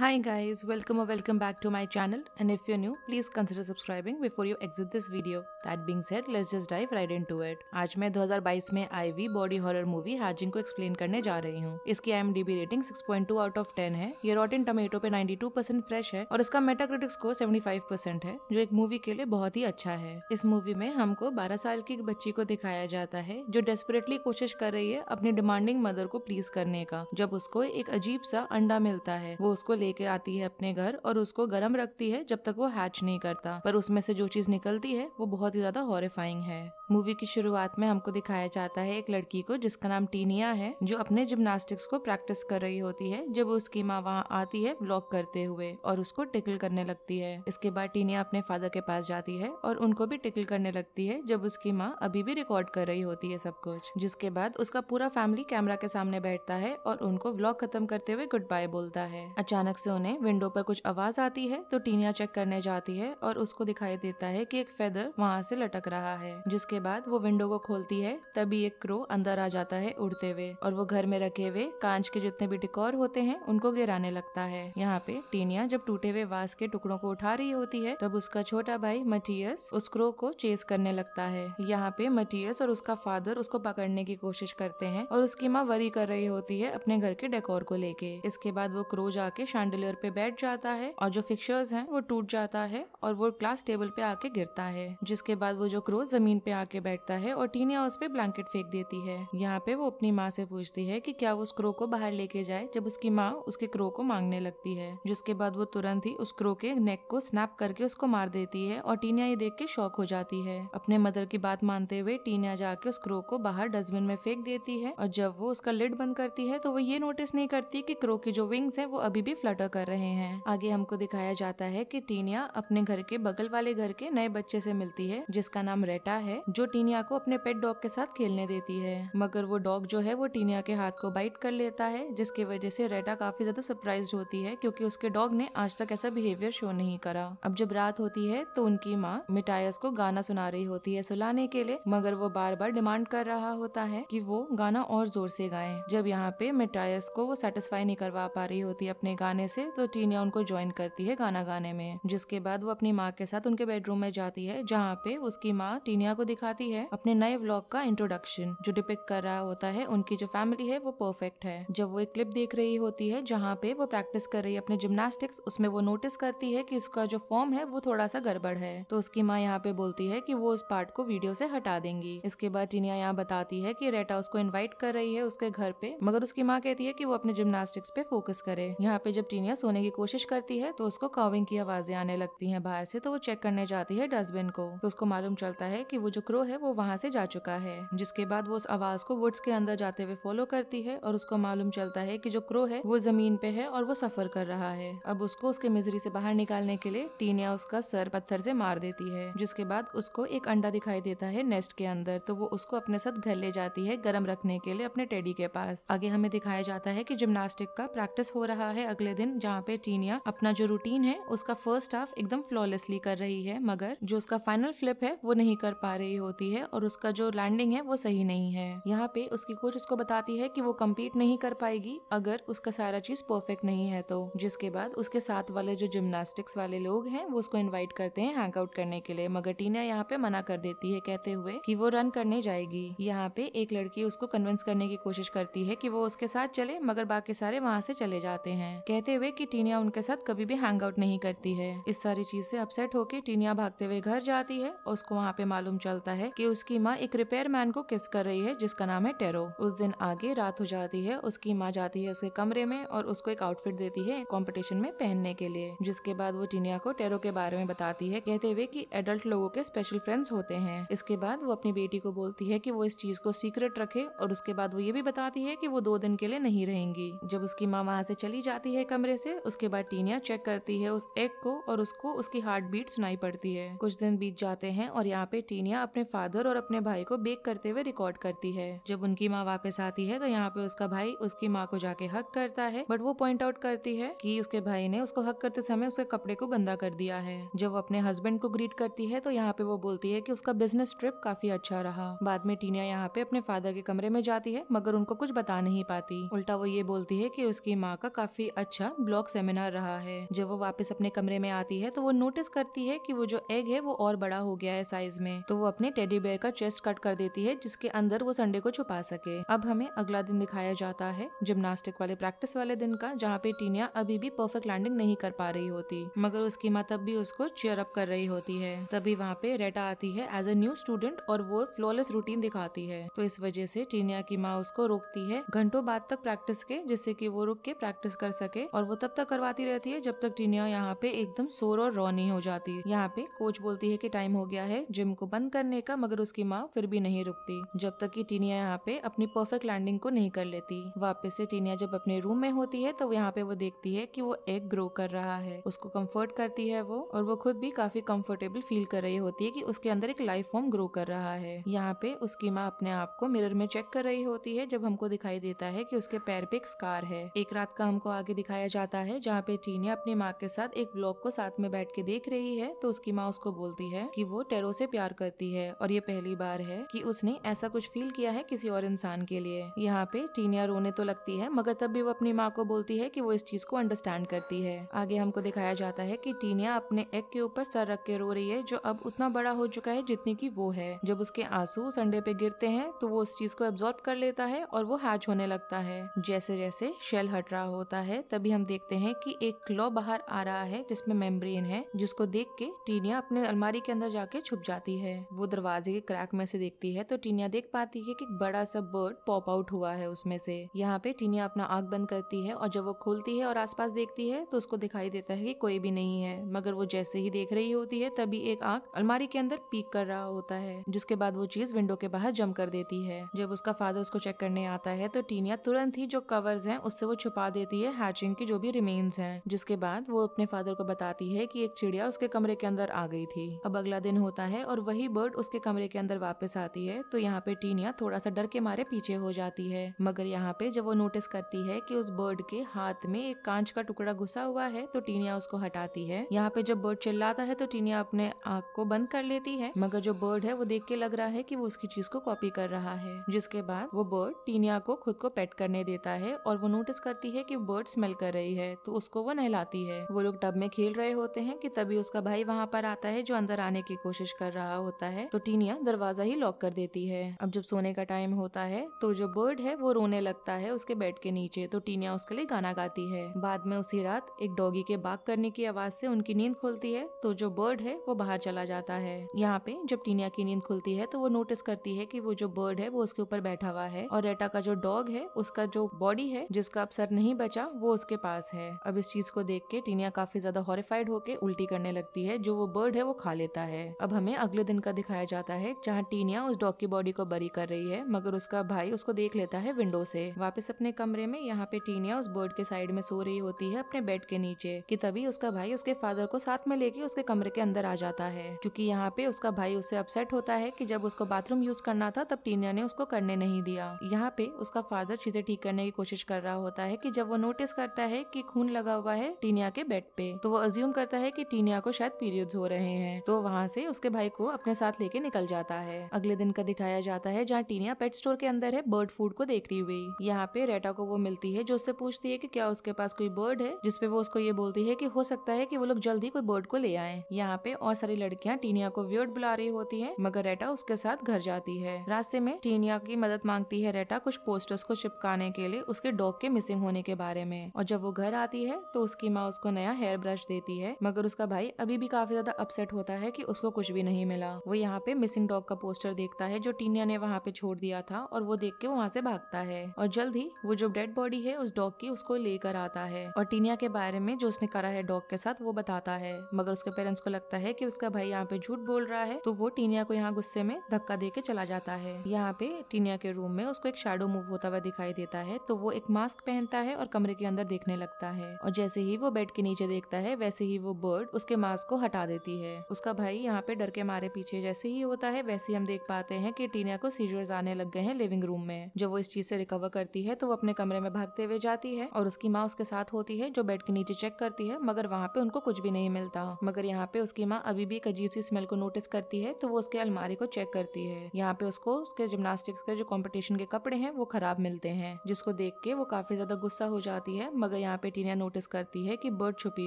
Hi guys, welcome or welcome back to my channel and if you're new, please consider subscribing before you exit this video. That being said, let's just dive right into it. आज मैं 2022 में आई हुई body horror movie हाजिंग को explain करने जा रही हूँ इसकी I rating six point two out of ten है ये रॉटिन टोमेटो पे 92% फ्रेश है और इसका Metacritic score seventy five percent है जो एक मूवी के लिए बहुत ही अच्छा है इस मूवी में हमको बारह साल की एक बच्ची को दिखाया जाता है जो डेस्परेटली कोशिश कर रही है अपनी डिमांडिंग मदर को प्लीज करने का जब उसको एक अजीब सा अंडा मिलता है वो उसको ले लेके आती है अपने घर और उसको गर्म रखती है जब तक वो हैच नहीं करता पर उसमें से जो चीज निकलती है वो बहुत ही ज्यादा हॉरिफाइंग है मूवी की शुरुआत में हमको दिखाया जाता है एक लड़की को जिसका नाम टीनिया है जो अपने जिम्नास्टिक्स को प्रैक्टिस कर रही होती है जब उसकी माँ वहाँ आती है ब्लॉक करते हुए और उसको टिकल करने लगती है इसके बाद टीनिया अपने फादर के पास जाती है और उनको भी टिकल करने लगती है जब उसकी माँ अभी भी रिकॉर्ड कर रही होती है सब कुछ जिसके बाद उसका पूरा फैमिली कैमरा के सामने बैठता है और उनको ब्लॉग खत्म करते हुए गुड बाय बोलता है अचानक से उन्हें विंडो पर कुछ आवाज आती है तो टीनिया चेक करने जाती है और उसको दिखाई देता है कि एक फेदर वहाँ से लटक रहा है जिसके बाद वो विंडो को खोलती है तभी एक क्रो अंदर आ जाता है उड़ते हुए और वो घर में रखे हुए कांच के जितने भी डिकोर होते हैं उनको गिराने लगता है यहाँ पे टीनिया जब टूटे हुए वास के टुकड़ों को उठा रही होती है तब उसका छोटा भाई मटियस उस क्रो को चेस करने लगता है यहाँ पे मटियस और उसका फादर उसको पकड़ने की कोशिश करते हैं और उसकी माँ वरी कर रही होती है अपने घर के डेकोर को लेके इसके बाद वो क्रो जाके शांडलियर पे बैठ जाता है और जो फिक्सर्स हैं वो टूट जाता है और वो ग्लास टेबल पे आके गिरता है जिसके बाद वो जो क्रो जमीन पे आके बैठता है और टीनिया उस पर ब्लैंकेट फेंक देती है यहाँ पे वो अपनी माँ से पूछती है की क्या वो उस क्रो को बाहर लेके जाए जब उसकी माँ उसके क्रो को मांगने लगती है जिसके बाद वो तुरंत ही उस क्रो के नेक को स्नैप करके उसको मार देती है और टीनिया ये देख के शौक हो जाती है अपने मदर की बात मानते हुए टीनिया जाके उस क्रो को बाहर डस्टबिन में फेंक देती है और जब वो उसका लिड बंद करती है तो वो ये नोटिस नहीं करती की क्रो की जो विंग्स है वो अभी भी फ्लटर कर रहे हैं आगे हमको दिखाया जाता है कि टीनिया अपने घर के बगल वाले घर के नए बच्चे से मिलती है जिसका नाम रेटा है जो टीनिया को अपने पेट डॉग के साथ खेलने देती है मगर वो डॉग जो है वो टीनिया के हाथ को बाइट कर लेता है जिसकी वजह से रेटा काफी ज्यादा सरप्राइज होती है क्योंकि उसके डॉग ने आज तक ऐसा बिहेवियर शो नहीं करा अब जब रात होती है तो उनकी माँ मिटायस को गाना सुना रही होती है सुलाने के लिए मगर वो बार बार डिमांड कर रहा होता है कि वो गाना और जोर से गाए जब यहाँ पे मिटायस को वो सेटिस्फाई नहीं करवा पा रही होती अपने गाने गाने से तो टीनिया उनको ज्वाइन करती है गाना गाने में जिसके बाद वो अपनी माँ के साथ उनके बेडरूम में जाती है जहाँ पे उसकी माँ टीनिया को दिखाती है अपने नए व्लॉग का इंट्रोडक्शन जो डिपिक्ट कर रहा होता है उनकी जो फैमिली है वो परफेक्ट है जब वो एक क्लिप देख रही होती है जहाँ पे वो प्रैक्टिस कर रही है अपने जिम्नास्टिक्स उसमें वो नोटिस करती है की उसका जो फॉर्म है वो थोड़ा सा गड़बड़ है तो उसकी माँ यहाँ पे बोलती है की वो उस पार्ट को वीडियो से हटा देंगी इसके बाद टीनिया यहाँ बताती है की रेटा उसको इन्वाइट कर रही है उसके घर पे मगर उसकी माँ कहती है की वो अपने जिम्नास्टिक्स पे फोकस करे यहाँ पे जब टीनिया सोने की कोशिश करती है तो उसको काविंग की आवाजें आने लगती हैं बाहर से तो वो चेक करने जाती है डस्टबिन को तो उसको मालूम चलता है कि वो जो क्रो है वो वहाँ से जा चुका है जिसके बाद वो उस आवाज को वुड्स के अंदर जाते हुए फॉलो करती है और उसको मालूम चलता है की जो क्रो है वो जमीन पे है और वो सफर कर रहा है अब उसको उसके मिजरी से बाहर निकालने के लिए टीनिया उसका सर पत्थर से मार देती है जिसके बाद उसको एक अंडा दिखाई देता है नेस्ट के अंदर तो वो उसको अपने साथ घर ले जाती है गर्म रखने के लिए अपने टेडी के पास आगे हमें दिखाया जाता है की जिम्नास्टिक का प्रैक्टिस हो रहा है अगले दिन जहाँ पे टीनिया अपना जो रूटीन है उसका फर्स्ट हाफ एकदम फ्लॉलेसली कर रही है मगर जो उसका फाइनल फ्लिप है वो नहीं कर पा रही होती है और उसका जो लैंडिंग है वो सही नहीं है यहाँ पे उसकी कोच उसको बताती है कि वो कम्पीट नहीं कर पाएगी अगर उसका सारा चीज परफेक्ट नहीं है तो जिसके बाद उसके साथ वाले जो जिम्नास्टिक्स वाले लोग हैं वो उसको इनवाइट करते हैं हैंग आउट करने के लिए मगर टीनिया यहाँ पे मना कर देती है कहते हुए कि वो रन करने जाएगी यहाँ पे एक लड़की उसको कन्विंस करने की कोशिश करती है कि वो उसके साथ चले मगर बाकी सारे वहाँ से चले जाते हैं कहते कहते हुए कि टीनिया उनके साथ कभी भी हैंग आउट नहीं करती है इस सारी चीज से अपसेट होकर टीनिया भागते हुए घर जाती है और उसको वहाँ पे मालूम चलता है कि उसकी माँ एक रिपेयर मैन को किस कर रही है जिसका नाम है टेरो उस दिन आगे रात हो जाती है उसकी माँ जाती है उसके कमरे में और उसको एक आउटफिट देती है कॉम्पिटिशन में पहनने के लिए जिसके बाद वो टीनिया को टेरो के बारे में बताती है कहते हुए की एडल्ट लोगों के स्पेशल फ्रेंड्स होते हैं इसके बाद वो अपनी बेटी को बोलती है की वो इस चीज को सीक्रेट रखे और उसके बाद वो ये भी बताती है की वो दो दिन के लिए नहीं रहेंगी जब उसकी माँ वहाँ से चली जाती है कमरे से उसके बाद टीनिया चेक करती है उस एग को और उसको उसकी हार्ट बीट सुनाई पड़ती है कुछ दिन बीत जाते हैं और यहाँ पे टीनिया अपने फादर और अपने भाई को बेक करते हुए रिकॉर्ड करती है जब उनकी माँ वापस आती है तो यहाँ पे उसका भाई उसकी माँ को जाके हक करता है बट वो पॉइंट आउट करती है की उसके भाई ने उसको हक करते समय उसके कपड़े को गंदा कर दिया है जब वो अपने हस्बैंड को ग्रीट करती है तो यहाँ पे वो बोलती है की उसका बिजनेस ट्रिप काफी अच्छा रहा बाद में टीनिया यहाँ पे अपने फादर के कमरे में जाती है मगर उनको कुछ बता नहीं पाती उल्टा वो ये बोलती है की उसकी माँ का काफी अच्छा का ब्लॉक सेमिनार रहा है जब वो वापस अपने कमरे में आती है तो वो नोटिस करती है कि वो जो एग है वो और बड़ा हो गया है साइज में तो वो अपने टेडी बेयर का चेस्ट कट कर देती है जिसके अंदर वो संडे को छुपा सके अब हमें अगला दिन दिखाया जाता है जिम्नास्टिक वाले प्रैक्टिस वाले दिन का जहाँ पे टीनिया अभी भी परफेक्ट लैंडिंग नहीं कर पा रही होती मगर उसकी माँ तब भी उसको चेयर अप कर रही होती है तभी वहाँ पे रेटा आती है एज ए न्यू स्टूडेंट और वो फ्लॉलेस रूटीन दिखाती है तो इस वजह से टीनिया की माँ उसको रोकती है घंटों बाद तक प्रैक्टिस के जिससे की वो रुक के प्रैक्टिस कर सके और वो तब तक करवाती रहती है जब तक टीनिया यहाँ पे एकदम सोर और रॉ नहीं हो जाती यहाँ पे कोच बोलती है की टाइम हो गया है जिम को बंद करने का मगर उसकी माँ फिर भी नहीं रुकती जब तक की टीनिया यहाँ पे अपनी परफेक्ट लैंडिंग को नहीं कर लेती वापिस से टीनिया जब अपने रूम में होती है तो यहाँ पे वो देखती है की वो एग ग्रो कर रहा है उसको कम्फर्ट करती है वो और वो खुद भी काफी कम्फर्टेबल फील कर रही होती है की उसके अंदर एक लाइफ फॉर्म ग्रो कर रहा है यहाँ पे उसकी माँ अपने आप को मिरर में चेक कर रही होती है जब हमको दिखाई देता है की उसके पैर पे एक स्कार है एक रात का हमको आगे दिखाई दिखाया जाता है जहाँ पे टीनिया अपनी माँ के साथ एक ब्लॉग को साथ में बैठ के देख रही है तो उसकी माँ उसको बोलती है कि वो टेरो से प्यार करती है और ये पहली बार है कि उसने ऐसा कुछ फील किया है किसी और इंसान के लिए यहाँ पे टीनिया रोने तो लगती है मगर तब भी वो अपनी माँ को बोलती है की वो इस चीज को अंडरस्टैंड करती है आगे हमको दिखाया जाता है की टीनिया अपने एग के ऊपर सर रख के रो रही है जो अब उतना बड़ा हो चुका है जितनी की वो है जब उसके आंसू संडे पे गिरते हैं तो वो उस चीज को एब्जॉर्ब कर लेता है और वो हैच होने लगता है जैसे जैसे शेल हट रहा होता है तभी तभी हम देखते हैं कि एक क्लॉ बाहर आ रहा है जिसमें मेम्ब्रेन है जिसको देख के टीनिया अपने अलमारी के अंदर जाके छुप जाती है वो दरवाजे के क्रैक में से देखती है तो टीनिया देख पाती है कि बड़ा सा बर्ड पॉप आउट हुआ है उसमें से यहाँ पे टीनिया अपना आंख बंद करती है और जब वो खोलती है और आसपास देखती है तो उसको दिखाई देता है कि कोई भी नहीं है मगर वो जैसे ही देख रही होती है तभी एक आंख अलमारी के अंदर पीक कर रहा होता है जिसके बाद वो चीज विंडो के बाहर जम कर देती है जब उसका फादर उसको चेक करने आता है तो टीनिया तुरंत ही जो कवर्स हैं उससे वो छुपा देती है हैचिंग उनकी जो भी रिमेन्स हैं जिसके बाद वो अपने फादर को बताती है कि एक चिड़िया उसके कमरे के अंदर आ गई थी अब अगला दिन होता है और वही बर्ड उसके कमरे के अंदर वापस आती है तो यहाँ पे टीनिया थोड़ा सा डर के मारे पीछे हो जाती है मगर यहाँ पे जब वो नोटिस करती है कि उस बर्ड के हाथ में एक कांच का टुकड़ा घुसा हुआ है तो टीनिया उसको हटाती है यहाँ पे जब बर्ड चिल्लाता है तो टीनिया अपने आँख को बंद कर लेती है मगर जो बर्ड है वो देख के लग रहा है की वो उसकी चीज को कॉपी कर रहा है जिसके बाद वो बर्ड टीनिया को खुद को पेट करने देता है और वो नोटिस करती है की बर्ड स्मेल कर कर रही है तो उसको वो नहलाती है वो लोग टब में खेल रहे होते हैं कि तभी उसका भाई वहाँ पर आता है जो अंदर आने की कोशिश कर रहा होता है तो टीनिया दरवाजा ही लॉक कर देती है अब जब सोने का टाइम होता है तो जो बर्ड है वो रोने लगता है उसके बेड के नीचे तो टीनिया उसके लिए गाना गाती है बाद में उसी रात एक डॉगी के बाग करने की आवाज से उनकी नींद खुलती है तो जो बर्ड है वो बाहर चला जाता है यहाँ पे जब टीनिया की नींद खुलती है तो वो नोटिस करती है की वो जो बर्ड है वो उसके ऊपर बैठा हुआ है और रेटा का जो डॉग है उसका जो बॉडी है जिसका अब सर नहीं बचा वो उसके पास है अब इस चीज को देख के टीनिया काफी ज्यादा हॉरिफाइड होके उल्टी करने लगती है जो वो बर्ड है वो खा लेता है अब हमें अगले दिन का दिखाया जाता है जहाँ टीनिया उस डॉग की बॉडी को बरी कर रही है मगर उसका भाई उसको देख लेता है विंडो से वापस अपने कमरे में यहाँ पे टीनिया उस बर्ड के साइड में सो रही होती है अपने बेड के नीचे की तभी उसका भाई उसके फादर को साथ में लेके उसके कमरे के अंदर आ जाता है क्योंकि यहाँ पे उसका भाई उससे अपसेट होता है कि जब उसको बाथरूम यूज करना था तब टीनिया ने उसको करने नहीं दिया यहाँ पे उसका फादर चीजें ठीक करने की कोशिश कर रहा होता है कि जब वो नोटिस करता है है कि खून लगा हुआ है टीनिया के बेड पे तो वो अज्यूम करता है कि टीनिया को शायद पीरियड्स हो रहे हैं तो वहाँ से उसके भाई को अपने साथ लेके निकल जाता है अगले दिन का दिखाया जाता है जहाँ टीनिया पेट स्टोर के अंदर है बर्ड फूड को देखती हुई यहाँ पे रेटा को वो मिलती है जो उससे पूछती है की क्या उसके पास कोई बर्ड है जिसपे वो उसको ये बोलती है की हो सकता है की वो लोग जल्द कोई बर्ड को ले आए यहाँ पे और सारी लड़कियाँ टीनिया को व्यर्ड बुला रही होती है मगर रेटा उसके साथ घर जाती है रास्ते में टीनिया की मदद मांगती है रेटा कुछ पोस्टर्स को चिपकाने के लिए उसके डॉग के मिसिंग होने के बारे में और जब जब वो घर आती है तो उसकी माँ उसको नया हेयर ब्रश देती है मगर उसका भाई अभी भी काफी ज्यादा अपसेट होता है कि उसको कुछ भी नहीं मिला वो यहाँ पे मिसिंग डॉग का पोस्टर देखता है जो टीनिया ने वहाँ पे छोड़ दिया था और वो देख के वहाँ से भागता है और जल्द ही वो जो डेड बॉडी है उस डॉग की उसको लेकर आता है और टीनिया के बारे में जो उसने करा है डॉग के साथ वो बताता है मगर उसके पेरेंट्स को लगता है की उसका भाई यहाँ पे झूठ बोल रहा है तो वो टीनिया को यहाँ गुस्से में धक्का दे के चला जाता है यहाँ पे टीनिया के रूम में उसको एक शेडो मूव होता हुआ दिखाई देता है तो वो एक मास्क पहनता है और कमरे के अंदर देखने लगता है और जैसे ही वो बेड के नीचे देखता है वैसे ही वो बर्ड उसके मास्क को हटा देती है उसका भाई यहाँ पे डर के मारे पीछे जैसे ही होता है वैसे हम देख पाते हैं कि टीना को सीजर्स आने लग गए हैं लिविंग रूम में जब वो इस चीज से रिकवर करती है तो वो अपने कमरे में भागते हुए जाती है और उसकी माँ उसके साथ होती है जो बेड के नीचे चेक करती है मगर वहाँ पे उनको कुछ भी नहीं मिलता मगर यहाँ पे उसकी माँ अभी भी एक अजीब सी स्मेल को नोटिस करती है तो वो उसके अलमारी को चेक करती है यहाँ पे उसको उसके जिमनास्टिक्स के जो कॉम्पिटिशन के कपड़े हैं वो खराब मिलते हैं जिसको देख के वो काफी ज्यादा गुस्सा हो जाती है मगर यहाँ पे टीना नोटिस करती है कि बर्ड छुपी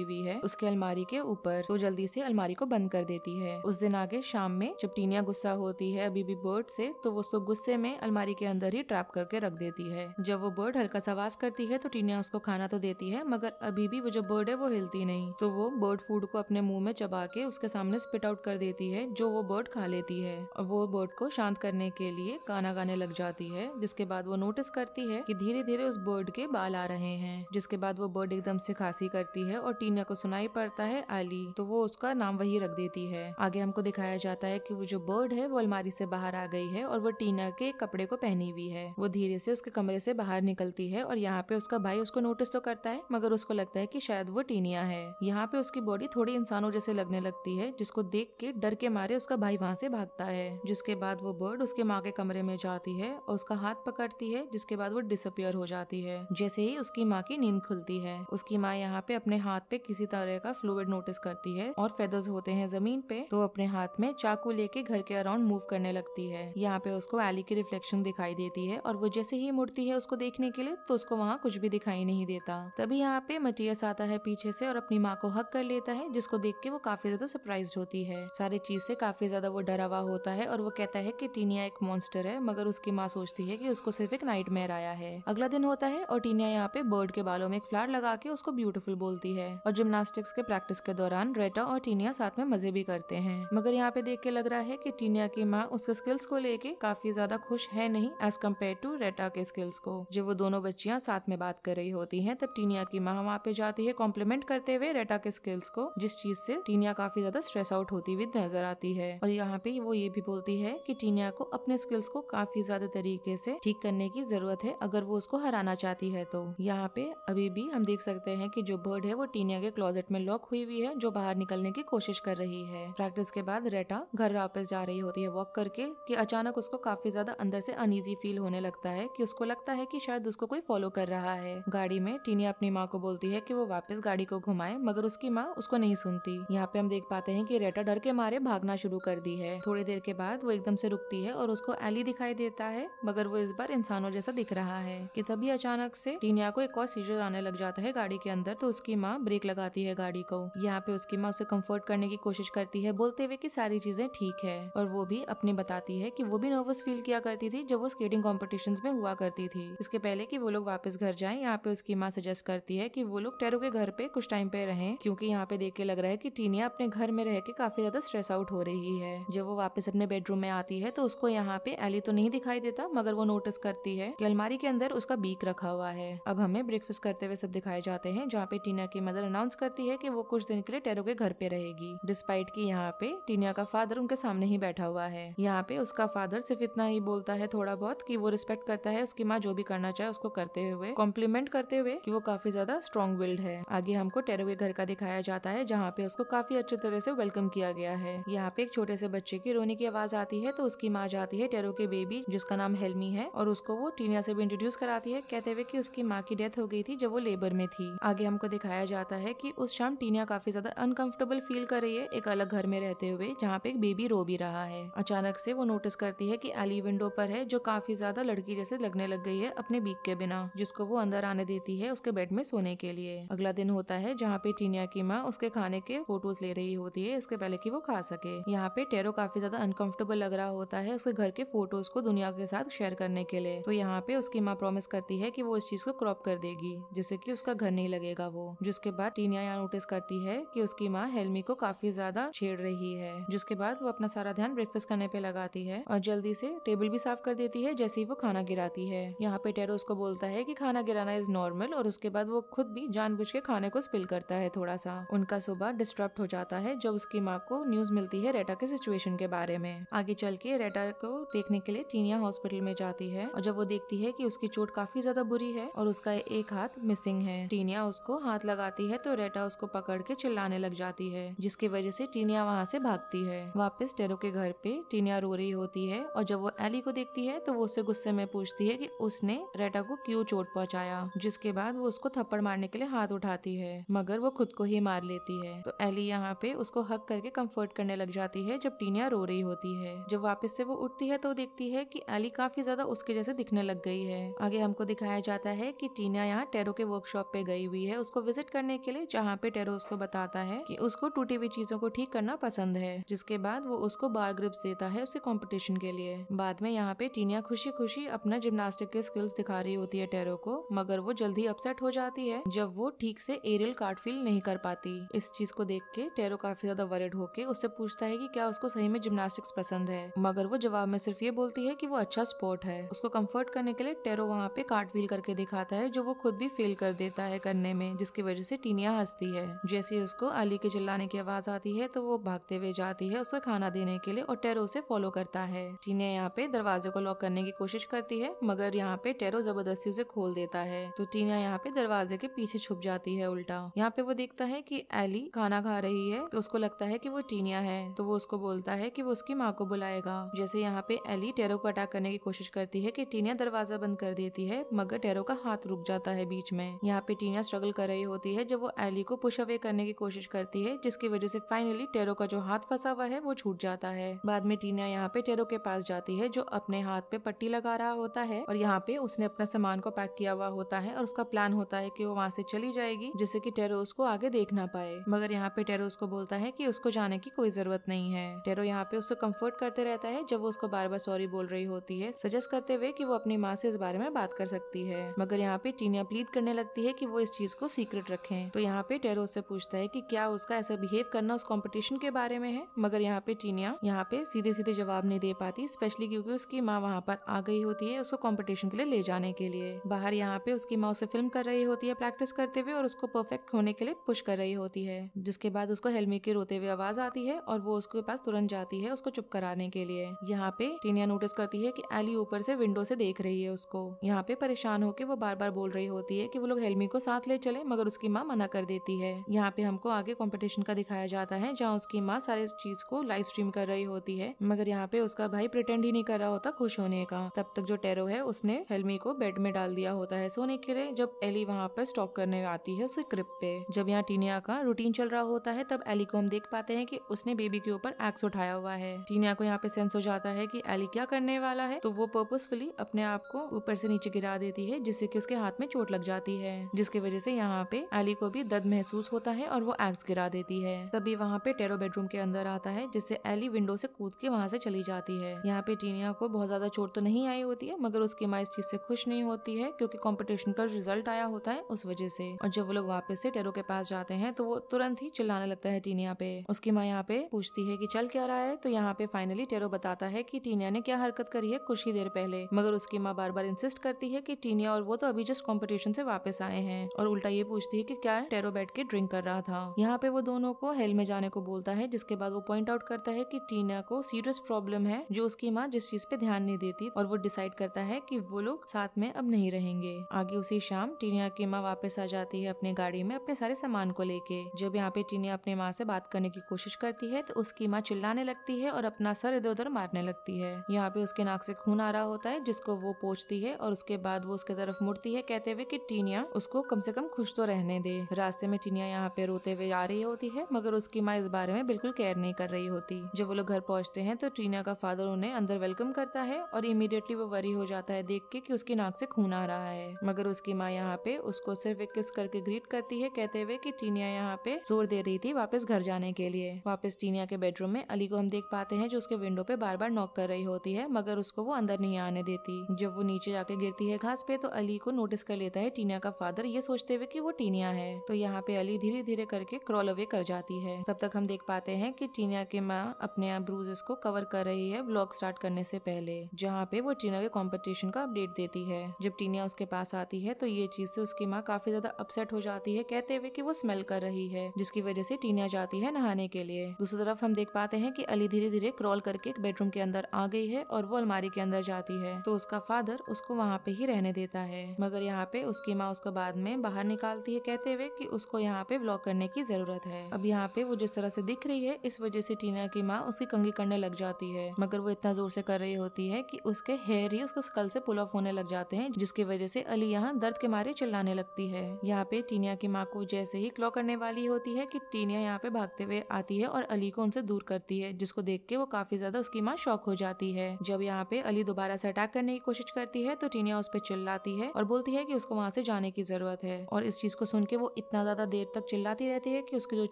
हुई है उसके अलमारी के ऊपर तो जल्दी से अलमारी को बंद कर देती है उस दिन आगे शाम में जब टीनिया गुस्सा होती है अभी भी बर्ड से तो वो उसको गुस्से में अलमारी के अंदर ही ट्रैप करके रख देती है जब वो बर्ड हल्का सा करती है तो टीनिया उसको खाना तो देती है मगर अभी भी वो जो बर्ड है वो हिलती नहीं तो वो बर्ड फूड को अपने मुंह में चबा के उसके सामने स्पिट आउट कर देती है जो वो बर्ड खा लेती है और वो बर्ड को शांत करने के लिए गाना गाने लग जाती है जिसके बाद वो नोटिस करती है कि धीरे धीरे उस बर्ड के बाल आ रहे हैं जिसके उसके बाद वो बर्ड एकदम से खांसी करती है और टीना को सुनाई पड़ता है आली तो वो उसका नाम वही रख देती है आगे हमको दिखाया जाता है कि वो जो बर्ड है वो अलमारी से बाहर आ गई है और वो टीना के कपड़े को पहनी हुई है वो धीरे से उसके कमरे से बाहर निकलती है और यहाँ पे उसका भाई उसको नोटिस तो करता है मगर उसको लगता है की शायद वो टीनिया है यहाँ पे उसकी बॉडी थोड़ी इंसानों जैसे लगने लगती है जिसको देख के डर के मारे उसका भाई वहाँ से भागता है जिसके बाद वो बर्ड उसके माँ के कमरे में जाती है और उसका हाथ पकड़ती है जिसके बाद वो डिसअपियर हो जाती है जैसे ही उसकी माँ की नींद खुलती है उसकी माँ यहाँ पे अपने हाथ पे किसी तरह का फ्लूड नोटिस करती है और फेदर्स होते हैं जमीन पे तो अपने हाथ में चाकू लेके घर के अराउंड मूव करने लगती है यहाँ पे उसको एली की रिफ्लेक्शन दिखाई देती है और वो जैसे ही मुड़ती है उसको देखने के लिए तो उसको वहाँ कुछ भी दिखाई नहीं देता तभी यहाँ पे मटियस आता है पीछे से और अपनी माँ को हक कर लेता है जिसको देख के वो काफी ज्यादा सरप्राइज होती है सारी चीज से काफी ज्यादा वो डरा हुआ होता है और वो कहता है की टीनिया एक मॉन्स्टर है मगर उसकी माँ सोचती है की उसको सिर्फ एक नाइट आया है अगला दिन होता है और टीनिया यहाँ पे बर्ड के बालों एक फ्लावर लगा के उसको ब्यूटीफुल बोलती है और जिम्नास्टिक्स के प्रैक्टिस के दौरान रेटा और टीनिया साथ में मजे भी करते हैं मगर यहाँ पे देख के लग रहा है की टीनिया की माँ उसके स्किल्स को लेके काफी ज्यादा खुश है नहीं एज कम्पेयर टू रेटा के स्किल्स को जब वो दोनों बच्चियाँ साथ में बात कर रही होती है तब टीनिया की माँ वहाँ पे जाती है कॉम्प्लीमेंट करते हुए रेटा के स्किल्स को जिस चीज से टीनिया काफी ज्यादा स्ट्रेस आउट होती हुई नजर आती है और यहाँ पे वो ये भी बोलती है कि टीनिया को अपने स्किल्स को काफी ज्यादा तरीके से ठीक करने की जरूरत है अगर वो उसको हराना चाहती है तो यहाँ पे अभी हुई भी हम देख सकते हैं कि जो बर्ड है वो टीनिया के क्लोजेट में लॉक हुई हुई है जो बाहर निकलने की कोशिश कर रही है प्रैक्टिस के बाद रेटा घर वापस जा रही होती है वॉक करके कि अचानक उसको काफी ज्यादा अंदर से अनईजी फील होने लगता है कि उसको लगता है कि शायद उसको कोई फॉलो कर रहा है गाड़ी में टीनिया अपनी माँ को बोलती है कि वो वापस गाड़ी को घुमाए मगर उसकी माँ उसको नहीं सुनती यहाँ पे हम देख पाते हैं कि रेटा डर के मारे भागना शुरू कर दी है थोड़ी देर के बाद वो एकदम से रुकती है और उसको एली दिखाई देता है मगर वो इस बार इंसानों जैसा दिख रहा है कि तभी अचानक से टीनिया को एक और सीजर आने लग जाता है गाड़ी के अंदर तो उसकी माँ ब्रेक लगाती है गाड़ी को यहाँ पे उसकी माँ उसे कम्फर्ट करने की कोशिश करती है बोलते हुए की सारी चीजें ठीक है और वो भी अपने बताती है की वो भी नर्वस फील किया करती थी जब वो स्केटिंग कॉम्पिटिशन में हुआ करती थी इसके पहले की वो लोग वापस घर जाए यहाँ पे उसकी माँ सजेस्ट करती है की वो लोग टेरो के घर पे कुछ टाइम पे रहे क्यूँकी यहाँ पे देख के लग रहा है की टीनिया अपने घर में रह के काफी ज्यादा स्ट्रेस आउट हो रही है जब वो वापस अपने बेडरूम में आती है तो उसको यहाँ पे एली तो नहीं दिखाई देता मगर वो नोटिस करती है कि अलमारी के अंदर उसका बीक रखा हुआ है अब हमें ब्रेकफास्ट करते करते हुए सब दिखाए जाते हैं जहाँ पे टीना की मदर अनाउंस करती है कि वो कुछ दिन के लिए टेरो के घर पे रहेगी डिस्पाइट की यहाँ पे टीना का फादर उनके सामने ही बैठा हुआ है यहाँ पे उसका फादर सिर्फ इतना ही बोलता है थोड़ा बहुत की वो रिस्पेक्ट करता है उसकी माँ जो भी करना चाहे उसको करते हुए कॉम्प्लीमेंट करते हुए की वो काफी ज्यादा स्ट्रॉन्ग विल्ड है आगे हमको टेरो के घर का दिखाया जाता है जहाँ पे उसको काफी अच्छे तरह से वेलकम किया गया है यहाँ पे एक छोटे से बच्चे की रोने की आवाज आती है तो उसकी माँ जाती है टेरो के बेबी जिसका नाम हेलमी है और उसको वो टीनिया से भी इंट्रोड्यूस कराती है कहते हुए की उसकी माँ की डेथ हो गई थी जब वो लेबर में थी आगे हमको दिखाया जाता है कि उस शाम टीनिया काफी ज्यादा अनकंफर्टेबल फील कर रही है एक अलग घर में रहते हुए जहाँ पे एक बेबी रो भी रहा है अचानक से वो नोटिस करती है की एली विंडो पर है जो काफी ज्यादा लड़की जैसे लगने लग गई है अपने बीक के बिना जिसको वो अंदर आने देती है उसके बेड में सोने के लिए अगला दिन होता है जहाँ पे टीनिया की माँ उसके खाने के फोटोज ले रही होती है इसके पहले की वो खा सके यहाँ पे टेरो काफी ज्यादा अनकंफर्टेबल लग रहा होता है उसके घर के फोटोज को दुनिया के साथ शेयर करने के लिए तो यहाँ पे उसकी माँ प्रॉमिस करती है की वो इस चीज को क्रॉप कर देगी जिससे कि उसका घर नहीं लगेगा वो जिसके बाद टीनिया यहाँ नोटिस करती है कि उसकी माँ हेलमी को काफी ज्यादा छेड़ रही है जिसके बाद वो अपना सारा ध्यान ब्रेकफास्ट करने पे लगाती है और जल्दी से टेबल भी साफ कर देती है जैसे ही वो खाना गिराती है यहाँ पे टेरो उसको बोलता है की खाना गिराना इज नॉर्मल और उसके बाद वो खुद भी जान के खाने को स्पिल करता है थोड़ा सा उनका सुबह डिस्टर्ब हो जाता है जब उसकी माँ को न्यूज मिलती है रेटा के सिचुएशन के बारे में आगे चल के रेटा को देखने के लिए टीनिया हॉस्पिटल में जाती है और जब वो देखती है की उसकी चोट काफी ज्यादा बुरी है और उसका एक हाथ मिसिंग है टीनिया उसको हाथ लगाती है तो रेटा उसको पकड़ के चिल्लाने लग जाती है जिसकी वजह से टीनिया वहाँ से भागती है वापस टेरो के घर पे टीनिया रो रही होती है और जब वो एली को देखती है तो वो उसे गुस्से में पूछती है कि उसने रेटा को क्यों चोट पहुंचाया जिसके बाद वो उसको थप्पड़ मारने के लिए हाथ उठाती है मगर वो खुद को ही मार लेती है तो एली यहाँ पे उसको हक करके कम्फर्ट करने लग जाती है जब टीनिया रो रही होती है जब वापस से वो उठती है तो देखती है की एली काफी ज्यादा उसके जैसे दिखने लग गई है आगे हमको दिखाया जाता है की टीनिया यहाँ टेरो टेरो के वर्कशॉप पे गई हुई है उसको विजिट करने के लिए जहाँ पे टेरो उसको बताता है कि उसको टूटी हुई चीजों को ठीक करना पसंद है जिसके बाद वो उसको बार ग्रिप्स देता है उसे कॉम्पिटिशन के लिए बाद में यहाँ पे टीनिया खुशी खुशी अपना जिम्नास्टिक के स्किल्स दिखा रही होती है टेरो को मगर वो जल्दी अपसेट हो जाती है जब वो ठीक से एरियल कार्ड फील नहीं कर पाती इस चीज को देख के टेरो काफी ज्यादा वरिड होके उससे पूछता है कि क्या उसको सही में जिम्नास्टिक्स पसंद है मगर वो जवाब में सिर्फ ये बोलती है कि वो अच्छा स्पोर्ट है उसको कंफर्ट करने के लिए टेरो वहाँ पे कार्ड फील करके दिखाता है जो वो खुद भी फेल कर देता है करने में जिसकी वजह से टीनिया हंसती है जैसे ही उसको अली के चिल्लाने की आवाज आती है तो वो भागते हुए जाती है उसको खाना देने के लिए और टेरो उसे फॉलो करता है टीनिया यहाँ पे दरवाजे को लॉक करने की कोशिश करती है मगर यहाँ पे टेरो जबरदस्ती उसे खोल देता है तो टीनिया यहाँ पे दरवाजे के पीछे छुप जाती है उल्टा यहाँ पे वो देखता है की एली खाना खा रही है तो उसको लगता है की वो टीनिया है तो वो उसको बोलता है की वो उसकी माँ को बुलाएगा जैसे यहाँ पे एली टेरो को अटैक करने की कोशिश करती है की टीनिया दरवाजा बंद कर देती है मगर टेरो का हाथ रुक जाता है बीच में यहाँ पे टीना स्ट्रगल कर रही होती है जब वो एली को पुश अवे करने की कोशिश करती है जिसकी वजह से फाइनली टेरो का जो हाथ फंसा हुआ है वो छूट जाता है बाद में टीना यहाँ पे टेरो के पास जाती है जो अपने हाथ पे पट्टी लगा रहा होता है और यहाँ पे उसने अपना सामान को पैक किया हुआ होता है और उसका प्लान होता है की वो वहाँ से चली जाएगी जिससे की टेरो उसको आगे देख ना पाए मगर यहाँ पे टेरो उसको बोलता है की उसको जाने की कोई जरूरत नहीं है टेरो यहाँ पे उसको कम्फर्ट करते रहता है जब वो उसको बार बार सॉरी बोल रही होती है सजेस्ट करते हुए की वो अपनी माँ से इस बारे में बात कर सकती है मगर यहाँ पे टीना प्लीट कर करने लगती है कि वो इस चीज को सीक्रेट रखें तो यहाँ पे टेरो उससे पूछता है कि क्या उसका ऐसा बिहेव करना उस कंपटीशन के बारे में है मगर यहाँ पे चीनिया यहाँ पे सीधे सीधे जवाब नहीं दे पाती स्पेशली क्योंकि उसकी माँ वहाँ पर आ गई होती है उसको कॉम्पिटिशन के लिए ले जाने के लिए बाहर यहाँ पे उसकी माँ उसे फिल्म कर रही होती है प्रैक्टिस करते हुए और उसको परफेक्ट होने के लिए पुश कर रही होती है जिसके बाद उसको हेलमेट की रोते हुए आवाज आती है और वो उसके पास तुरंत जाती है उसको चुप कराने के लिए यहाँ पे टीनिया नोटिस करती है की एली ऊपर से विंडो से देख रही है उसको यहाँ पे परेशान होकर वो बार बार बोल रही होती है कि वो लोग हेलमी को साथ ले चले मगर उसकी माँ मना कर देती है यहाँ पे हमको आगे कॉम्पिटिशन का दिखाया जाता है जहाँ उसकी माँ सारे चीज को लाइव स्ट्रीम कर रही होती है मगर यहाँ पे उसका भाई प्रिटेंड ही नहीं कर रहा होता खुश होने का तब तक जो टेरो है उसने हेलमी को बेड में डाल दिया होता है सोने के लिए जब एली वहाँ पर स्टॉक करने आती है उसे क्रिप पे जब यहाँ टीनिया का रूटीन चल रहा होता है तब एली को हम देख पाते हैं कि उसने बेबी के ऊपर एक्स उठाया हुआ है टीनिया को यहाँ पे सेंस हो जाता है कि एली क्या करने वाला है तो वो पर्पसफुली अपने आप को ऊपर से नीचे गिरा देती है जिससे कि उसके हाथ में चोट लग जाती जाती है जिसकी वजह से यहाँ पे एली को भी दर्द महसूस होता है और वो एक्स गिरा देती है तभी वहाँ पे टेरो बेडरूम के अंदर आता है जिससे एली विंडो से कूद के वहाँ से चली जाती है यहाँ पे टीनिया को बहुत ज्यादा चोट तो नहीं आई होती है मगर उसकी माँ इस चीज से खुश नहीं होती है क्योंकि कॉम्पिटिशन का रिजल्ट आया होता है उस वजह से और जब वो लोग वापस से टेरो के पास जाते हैं तो वो तुरंत ही चिल्लाने लगता है टीनिया पे उसकी माँ यहाँ पे पूछती है की चल क्या रहा है तो यहाँ पे फाइनली टेरो बताता है की टीनिया ने क्या हरकत करी है कुछ ही देर पहले मगर उसकी माँ बार बार इंसिस्ट करती है की टीनिया और वो तो अभी जस्ट कॉम्पिटिशन से से वापस आए हैं और उल्टा ये पूछती है कि क्या टेरो बैठ के ड्रिंक कर रहा था यहाँ पे वो दोनों को हेल में जाने को बोलता है जिसके बाद वो पॉइंट आउट करता है कि टीना को सीरियस प्रॉब्लम है जो उसकी माँ जिस चीज पे ध्यान नहीं देती और वो डिसाइड करता है कि वो लोग साथ में अब नहीं रहेंगे आगे उसी शाम टीनिया की माँ वापस आ जाती है अपनी गाड़ी में अपने सारे सामान को लेके जब यहाँ पे टीनिया अपनी माँ से बात करने की कोशिश करती है तो उसकी माँ चिल्लाने लगती है और अपना सर इधर उधर मारने लगती है यहाँ पे उसके नाक से खून आ रहा होता है जिसको वो पोछती है और उसके बाद वो उसके तरफ मुड़ती है कहते हुए की टीनिया उसको कम से कम खुश तो रहने दे रास्ते में टीनिया यहाँ पे रोते हुए आ रही होती है मगर उसकी माँ इस बारे में बिल्कुल केयर नहीं कर रही होती जब वो लोग घर पहुंचते हैं तो टीनिया का फादर उन्हें अंदर वेलकम करता है और इमीडिएटली वो वरी हो जाता है देख के कि उसकी नाक से खून आ रहा है मगर उसकी माँ यहाँ पे उसको सिर्फ एक किस करके ग्रीट करती है कहते हुए की टीनिया यहाँ पे जोर दे रही थी वापस घर जाने के लिए वापस टीनिया के बेडरूम में अली को हम देख पाते हैं जो उसके विंडो पे बार बार नॉक कर रही होती है मगर उसको वो अंदर नहीं आने देती जब वो नीचे जाके गिरती है घास पे तो अली को नोटिस कर लेता है टीनिया का फादर ये सोचते हुए कि वो टीनिया है तो यहाँ पे अली धीरे धीरे करके क्रॉल अवे कर जाती है तब तक हम देख पाते हैं कि टीनिया के माँ अपने ब्रूजेस को कवर कर रही है ब्लॉग स्टार्ट करने से पहले जहाँ पे वो टीना के कॉम्पिटिशन का अपडेट देती है जब टीनिया उसके पास आती है तो ये चीज से उसकी माँ काफी ज्यादा अपसेट हो जाती है कहते हुए की वो स्मेल कर रही है जिसकी वजह से टीनिया जाती है नहाने के लिए दूसरी तरफ हम देख पाते हैं की अली धीरे धीरे क्रॉल करके एक बेडरूम के अंदर आ गई है और वो अलमारी के अंदर जाती है तो उसका फादर उसको वहाँ पे ही रहने देता है मगर यहाँ पे उसकी उसकी माँ उसको बाद में बाहर निकालती है कहते हुए कि उसको यहाँ पे ब्लॉक करने की जरूरत है अब यहाँ पे वो जिस तरह से दिख रही है इस वजह से टीना की माँ उसकी कंगी करने लग जाती है मगर वो इतना जोर से कर रही होती है कि उसके हेयर ही उसके स्कल से पुल ऑफ होने लग जाते हैं जिसकी वजह से अली यहाँ दर्द के मारे चिल्लाने लगती है यहाँ पे टीनिया की माँ को जैसे ही क्लॉ करने वाली होती है की टीनिया यहाँ पे भागते हुए आती है और अली को उनसे दूर करती है जिसको देख के वो काफी ज्यादा उसकी माँ शौक हो जाती है जब यहाँ पे अली दोबारा से अटैक करने की कोशिश करती है तो टीनिया उस पर चिल्लाती है और बोलती है की उसको वहाँ से से जाने की जरूरत है और इस चीज को सुन के वो इतना ज्यादा देर तक चिल्लाती रहती है कि उसके जो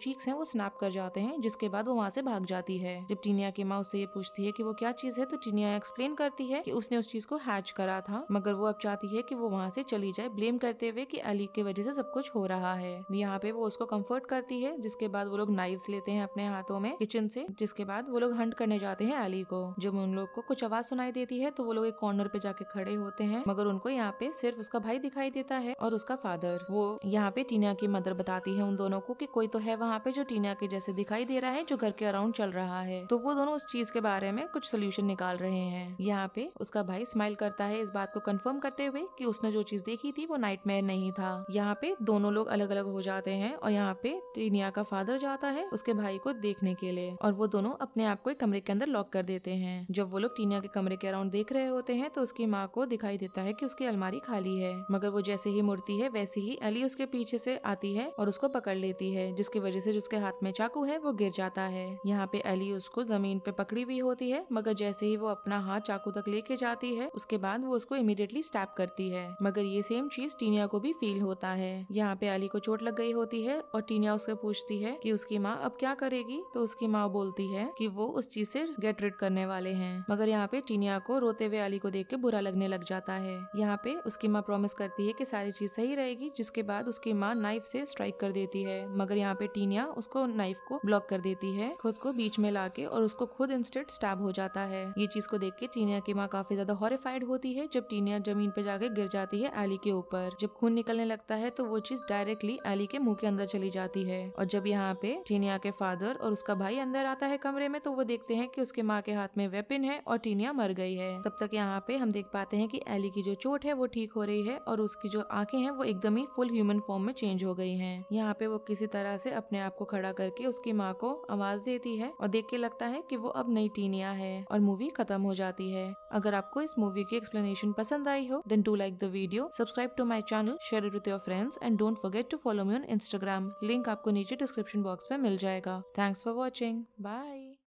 चीक्स हैं वो स्नैप कर जाते हैं जिसके बाद वो वहाँ से भाग जाती है जब टीनिया की माँ उससे ये पूछती है कि वो क्या चीज है तो टीनिया एक्सप्लेन करती है कि उसने उस चीज को हैच करा था मगर वो अब चाहती है कि वो वहाँ से चली जाए ब्लेम करते हुए कि अली की वजह से सब कुछ हो रहा है यहाँ पे वो उसको कम्फर्ट करती है जिसके बाद वो लोग नाइव्स लेते हैं अपने हाथों में किचन से जिसके बाद वो लोग हंट करने जाते हैं अली को जब उन लोग को कुछ आवाज सुनाई देती है तो वो लोग एक कॉर्नर पे जाके खड़े होते हैं मगर उनको यहाँ पे सिर्फ उसका भाई दिखाई देता है है और उसका फादर वो यहाँ पे टीना की मदर बताती है उन दोनों को कि कोई तो है वहाँ पे जो टीना के जैसे दिखाई दे रहा है जो घर के अराउंड चल रहा है तो वो दोनों उस चीज के बारे में कुछ सोल्यूशन निकाल रहे हैं यहाँ पे उसका भाई स्माइल करता है इस बात को कंफर्म करते हुए कि उसने जो चीज देखी थी वो नाइट नहीं था यहाँ पे दोनों लोग अलग अलग हो जाते हैं और यहाँ पे टीनिया का फादर जाता है उसके भाई को देखने के लिए और वो दोनों अपने आप को एक कमरे के अंदर लॉक कर देते हैं जब वो लोग टीनिया के कमरे के अराउंड देख रहे होते हैं तो उसकी माँ को दिखाई देता है की उसकी अलमारी खाली है मगर वो जैसे जैसी ही मूर्ति है वैसे ही अली उसके पीछे से आती है और उसको पकड़ लेती है जिसकी वजह से जिसके हाथ में चाकू है वो गिर जाता है यहाँ पे अली उसको जमीन पे पकड़ी हुई होती है मगर जैसे ही वो अपना हाथ चाकू तक लेके जाती है उसके बाद वो उसको इमिडिएटली स्टैप करती है मगर ये सेम चीज टीनिया को भी फील होता है यहाँ पे अली को चोट लग गई होती है और टीनिया उससे पूछती है की उसकी माँ अब क्या करेगी तो उसकी माँ बोलती है की वो उस चीज से गेट रिट करने वाले है मगर यहाँ पे टीनिया को रोते हुए अली को देख के बुरा लगने लग जाता है यहाँ पे उसकी माँ प्रोमिस करती है की सारी चीज़ सही रहेगी जिसके बाद उसकी माँ नाइफ से स्ट्राइक कर देती है मगर यहाँ पे टीनिया उसको नाइफ को ब्लॉक कर देती है खुद को बीच में लाके और उसको खुद इंस्टेंट स्टैब हो जाता है ये चीज को देख के टीनिया की माँ काफी ज्यादा हॉरिफाइड होती है जब टीनिया जमीन पे जाके गिर जाती है एली के ऊपर जब खून निकलने लगता है तो वो चीज डायरेक्टली एली के मुंह के अंदर चली जाती है और जब यहाँ पे टीनिया के फादर और उसका भाई अंदर आता है कमरे में तो वो देखते हैं की उसके माँ के हाथ में वेपिन है और टीनिया मर गई है तब तक यहाँ पे हम देख पाते हैं की एली की जो चोट है वो ठीक हो रही है और उसकी जो आंखें हैं वो एकदम ही फुल ह्यूमन फॉर्म में चेंज हो गई हैं यहाँ पे वो किसी तरह से अपने आप को खड़ा करके उसकी माँ को आवाज देती है और देख के लगता है कि वो अब नई टीनिया है और मूवी खत्म हो जाती है अगर आपको इस मूवी की एक्सप्लेनेशन पसंद आई हो then do like the video subscribe to my channel share with with your friends and don't forget to follow me on Instagram link आपको नीचे डिस्क्रिप्शन बॉक्स में मिल जाएगा थैंक्स फॉर वॉचिंग बाय